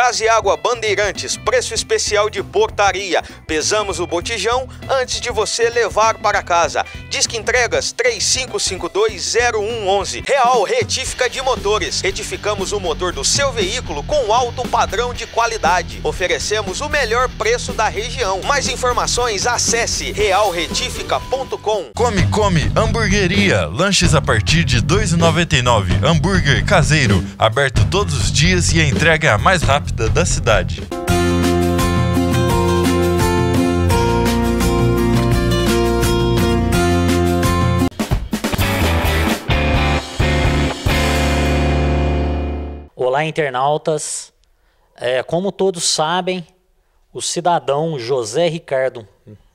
Gás e água Bandeirantes, preço especial de portaria. Pesamos o botijão antes de você levar para casa. Disque entregas 35520111. Real Retífica de Motores. Retificamos o motor do seu veículo com alto padrão de qualidade. Oferecemos o melhor preço da região. Mais informações, acesse realretifica.com. Come, come, hamburgueria. Lanches a partir de R$ 2,99. Hambúrguer caseiro. Aberto todos os dias e a entrega a mais rápida da cidade. Olá, internautas. É, como todos sabem, o cidadão José Ricardo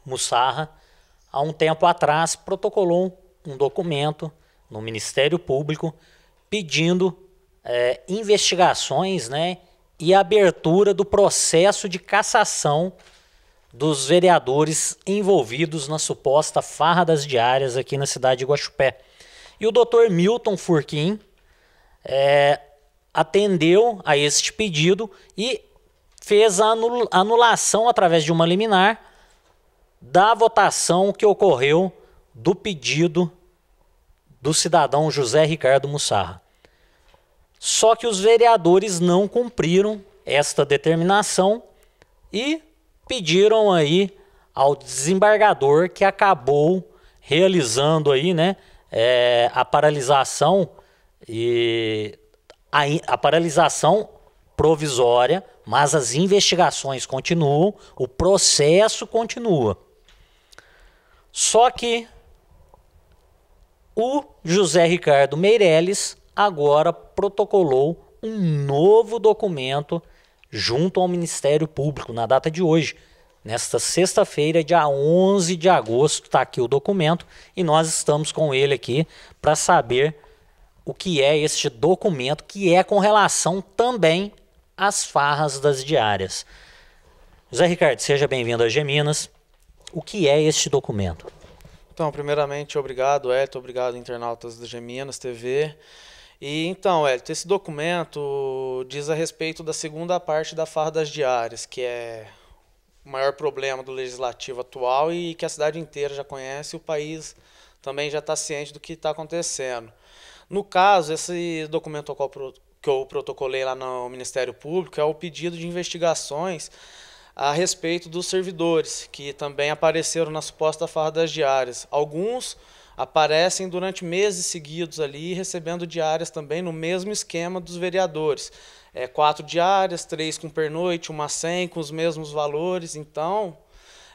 Mussarra, há um tempo atrás, protocolou um documento no Ministério Público pedindo é, investigações né, e a abertura do processo de cassação dos vereadores envolvidos na suposta farra das diárias aqui na cidade de Guaxupé. E o doutor Milton Furquim é, atendeu a este pedido e fez a anulação através de uma liminar da votação que ocorreu do pedido do cidadão José Ricardo Mussarra. Só que os vereadores não cumpriram esta determinação e pediram aí ao desembargador que acabou realizando aí, né, é, a paralisação e a, a paralisação provisória, mas as investigações continuam, o processo continua. Só que o José Ricardo Meirelles agora protocolou um novo documento junto ao Ministério Público na data de hoje. Nesta sexta-feira, dia 11 de agosto, está aqui o documento e nós estamos com ele aqui para saber o que é este documento, que é com relação também às farras das diárias. José Ricardo, seja bem-vindo a Geminas. O que é este documento? Então, primeiramente, obrigado, Elton, obrigado, internautas do Geminas TV. E então, Elito, esse documento diz a respeito da segunda parte da farra das diárias, que é o maior problema do legislativo atual e que a cidade inteira já conhece e o país também já está ciente do que está acontecendo. No caso, esse documento que eu protocolei lá no Ministério Público é o pedido de investigações a respeito dos servidores que também apareceram na suposta farra das diárias. Alguns aparecem durante meses seguidos ali, recebendo diárias também no mesmo esquema dos vereadores. É, quatro diárias, três com pernoite, uma sem com os mesmos valores. Então,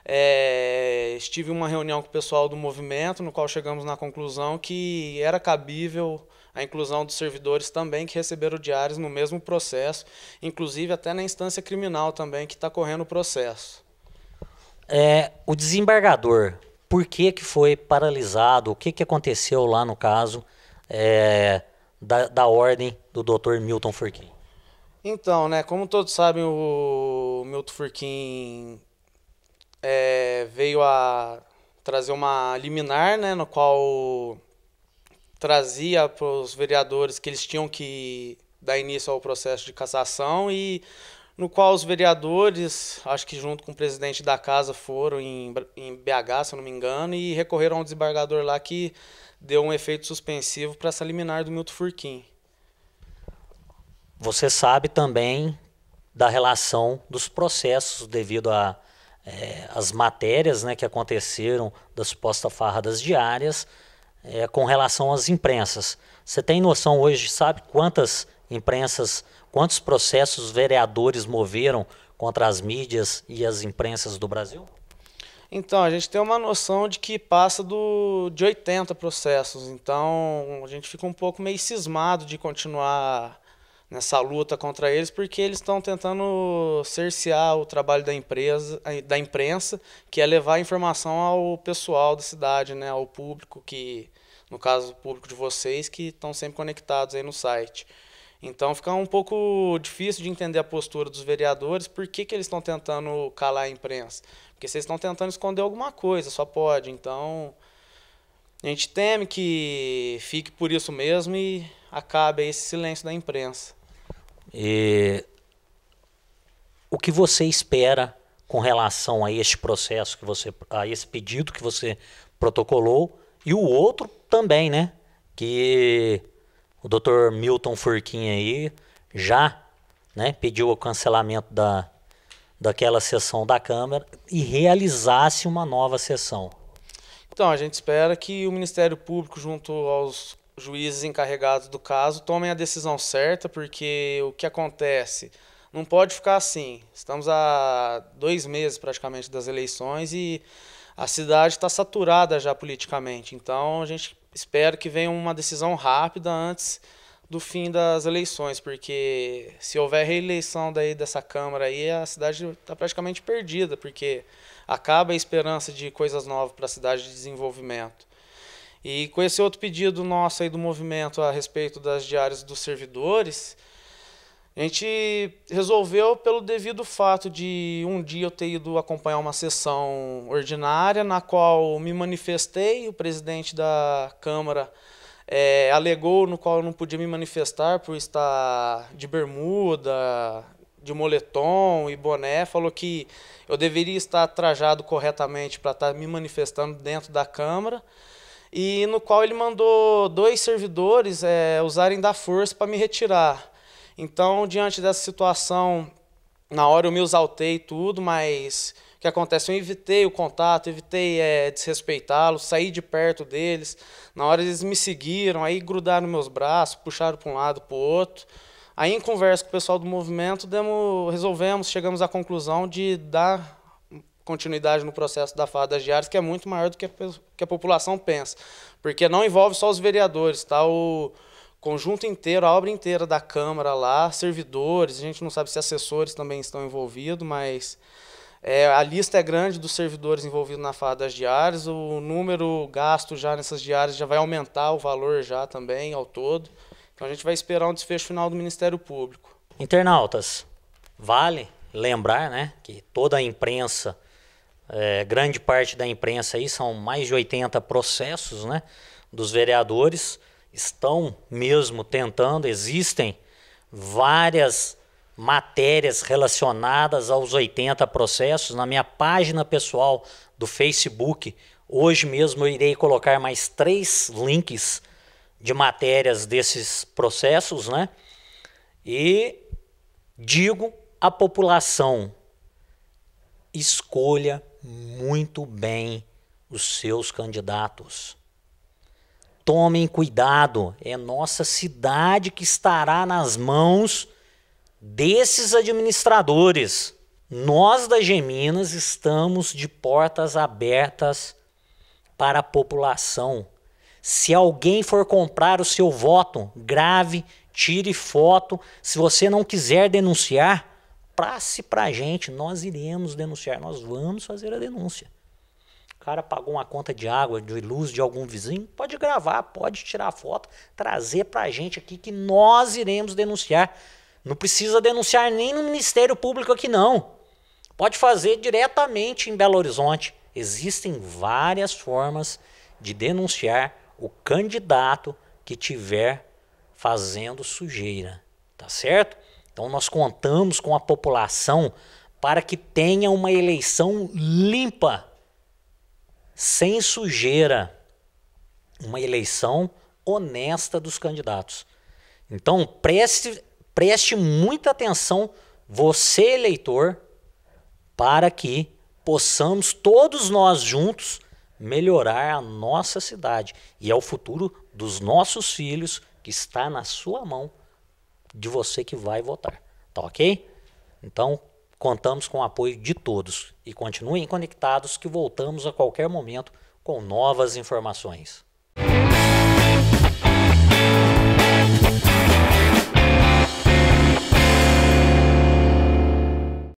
é, estive em uma reunião com o pessoal do movimento, no qual chegamos na conclusão que era cabível a inclusão dos servidores também que receberam diárias no mesmo processo, inclusive até na instância criminal também que está correndo o processo. É, o desembargador, por que, que foi paralisado, o que, que aconteceu lá no caso é, da, da ordem do Dr. Milton Furquim. Então, né, como todos sabem, o Milton Furquim é, veio a trazer uma liminar, né, no qual trazia para os vereadores que eles tinham que dar início ao processo de cassação e no qual os vereadores, acho que junto com o presidente da casa, foram em, em BH, se eu não me engano, e recorreram ao desembargador lá que deu um efeito suspensivo para essa liminar do Milton Furquim. Você sabe também da relação dos processos devido a é, as matérias né, que aconteceram da suposta farra das diárias é, com relação às imprensas. Você tem noção hoje, sabe quantas imprensas, quantos processos vereadores moveram contra as mídias e as imprensas do Brasil? Então, a gente tem uma noção de que passa do, de 80 processos, então a gente fica um pouco meio cismado de continuar nessa luta contra eles, porque eles estão tentando cercear o trabalho da empresa, eh, da imprensa, que é levar a informação ao pessoal da cidade, né, ao público que, no caso, o público de vocês que estão sempre conectados aí no site. Então fica um pouco difícil de entender a postura dos vereadores, por que, que eles estão tentando calar a imprensa. Porque vocês estão tentando esconder alguma coisa, só pode. Então a gente teme que fique por isso mesmo e acabe esse silêncio da imprensa. E... O que você espera com relação a este processo que você, a esse pedido que você protocolou e o outro também, né? Que o doutor Milton Furquim aí já né, pediu o cancelamento da, daquela sessão da Câmara e realizasse uma nova sessão. Então, a gente espera que o Ministério Público, junto aos juízes encarregados do caso, tomem a decisão certa, porque o que acontece não pode ficar assim. Estamos há dois meses praticamente das eleições e a cidade está saturada já politicamente. Então a gente espera que venha uma decisão rápida antes do fim das eleições, porque se houver reeleição daí dessa Câmara aí, a cidade está praticamente perdida, porque acaba a esperança de coisas novas para a cidade de desenvolvimento. E com esse outro pedido nosso aí do movimento a respeito das diárias dos servidores, a gente resolveu pelo devido fato de um dia eu ter ido acompanhar uma sessão ordinária, na qual me manifestei, o presidente da Câmara é, alegou no qual eu não podia me manifestar por estar de bermuda, de moletom e boné, falou que eu deveria estar trajado corretamente para estar tá me manifestando dentro da Câmara e no qual ele mandou dois servidores é, usarem da força para me retirar. Então, diante dessa situação, na hora eu me exaltei e tudo, mas o que acontece? Eu evitei o contato, evitei é, desrespeitá-los, saí de perto deles. Na hora eles me seguiram, aí grudaram meus braços, puxaram para um lado, para o outro. Aí, em conversa com o pessoal do movimento, resolvemos, chegamos à conclusão de dar continuidade no processo da fada das diárias, que é muito maior do que a, que a população pensa. Porque não envolve só os vereadores, tá? O, conjunto inteiro, a obra inteira da Câmara lá, servidores, a gente não sabe se assessores também estão envolvidos, mas é, a lista é grande dos servidores envolvidos na farra das diárias, o número gasto já nessas diárias já vai aumentar o valor já também ao todo. Então a gente vai esperar um desfecho final do Ministério Público. Internautas, vale lembrar né, que toda a imprensa, é, grande parte da imprensa aí, são mais de 80 processos né, dos vereadores, estão mesmo tentando, existem várias matérias relacionadas aos 80 processos. Na minha página pessoal do Facebook, hoje mesmo eu irei colocar mais três links de matérias desses processos, né? E digo à população: escolha muito bem os seus candidatos. Tomem cuidado, é nossa cidade que estará nas mãos desses administradores. Nós da Geminas estamos de portas abertas para a população. Se alguém for comprar o seu voto, grave, tire foto. Se você não quiser denunciar, passe para a gente. Nós iremos denunciar, nós vamos fazer a denúncia. O cara pagou uma conta de água, de luz de algum vizinho, pode gravar, pode tirar foto, trazer para a gente aqui que nós iremos denunciar. Não precisa denunciar nem no Ministério Público aqui não. Pode fazer diretamente em Belo Horizonte. Existem várias formas de denunciar o candidato que tiver fazendo sujeira, tá certo? Então nós contamos com a população para que tenha uma eleição limpa sem sujeira, uma eleição honesta dos candidatos. Então, preste, preste muita atenção, você eleitor, para que possamos todos nós juntos melhorar a nossa cidade. E é o futuro dos nossos filhos que está na sua mão, de você que vai votar. Tá ok? Então, Contamos com o apoio de todos e continuem conectados que voltamos a qualquer momento com novas informações.